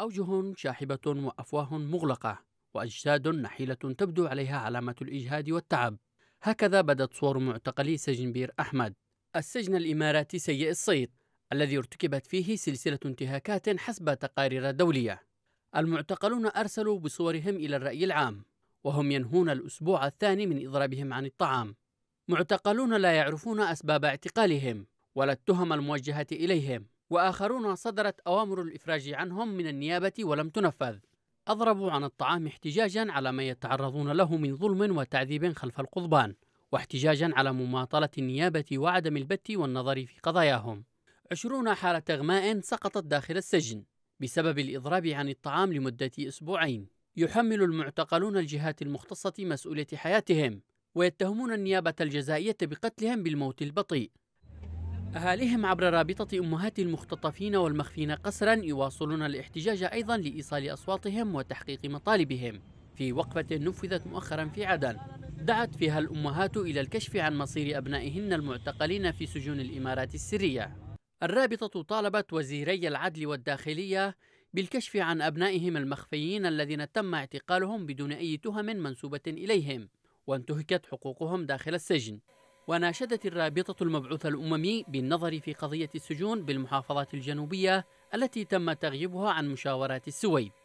أوجه شاحبة وأفواه مغلقة وأجساد نحيلة تبدو عليها علامة الإجهاد والتعب هكذا بدت صور معتقلي سجن بير أحمد السجن الإماراتي سيء الصيت الذي ارتكبت فيه سلسلة انتهاكات حسب تقارير دولية المعتقلون أرسلوا بصورهم إلى الرأي العام وهم ينهون الأسبوع الثاني من إضرابهم عن الطعام معتقلون لا يعرفون أسباب اعتقالهم ولا التهم الموجهة إليهم وآخرون صدرت أوامر الإفراج عنهم من النيابة ولم تنفذ أضربوا عن الطعام احتجاجا على ما يتعرضون له من ظلم وتعذيب خلف القضبان واحتجاجا على مماطلة النيابة وعدم البت والنظر في قضاياهم عشرون حالة إغماء سقطت داخل السجن بسبب الإضراب عن الطعام لمدة أسبوعين يحمل المعتقلون الجهات المختصة مسؤولية حياتهم ويتهمون النيابة الجزائية بقتلهم بالموت البطيء أهاليهم عبر رابطة أمهات المختطفين والمخفين قسرا يواصلون الاحتجاج أيضا لإيصال أصواتهم وتحقيق مطالبهم في وقفة نفذت مؤخرا في عدن دعت فيها الأمهات إلى الكشف عن مصير أبنائهن المعتقلين في سجون الإمارات السرية الرابطة طالبت وزيري العدل والداخلية بالكشف عن أبنائهم المخفيين الذين تم اعتقالهم بدون أي تهم منسوبة إليهم وانتهكت حقوقهم داخل السجن وناشدت الرابطة المبعوث الأممي بالنظر في قضية السجون بالمحافظات الجنوبية التي تم تغيبها عن مشاورات السويد